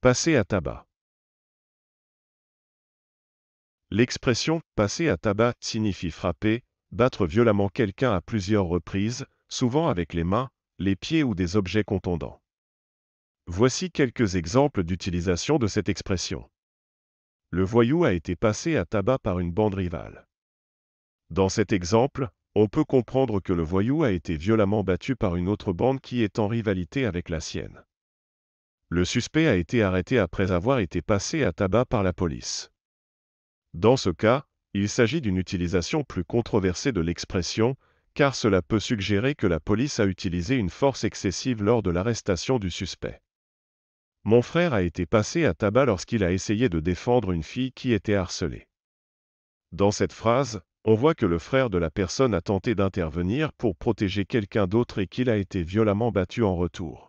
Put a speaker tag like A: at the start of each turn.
A: Passer à tabac. L'expression passer à tabac signifie frapper, battre violemment quelqu'un à plusieurs reprises, souvent avec les mains, les pieds ou des objets contondants. Voici quelques exemples d'utilisation de cette expression. Le voyou a été passé à tabac par une bande rivale. Dans cet exemple, on peut comprendre que le voyou a été violemment battu par une autre bande qui est en rivalité avec la sienne. Le suspect a été arrêté après avoir été passé à tabac par la police. Dans ce cas, il s'agit d'une utilisation plus controversée de l'expression, car cela peut suggérer que la police a utilisé une force excessive lors de l'arrestation du suspect. Mon frère a été passé à tabac lorsqu'il a essayé de défendre une fille qui était harcelée. Dans cette phrase, on voit que le frère de la personne a tenté d'intervenir pour protéger quelqu'un d'autre et qu'il a été violemment battu en retour.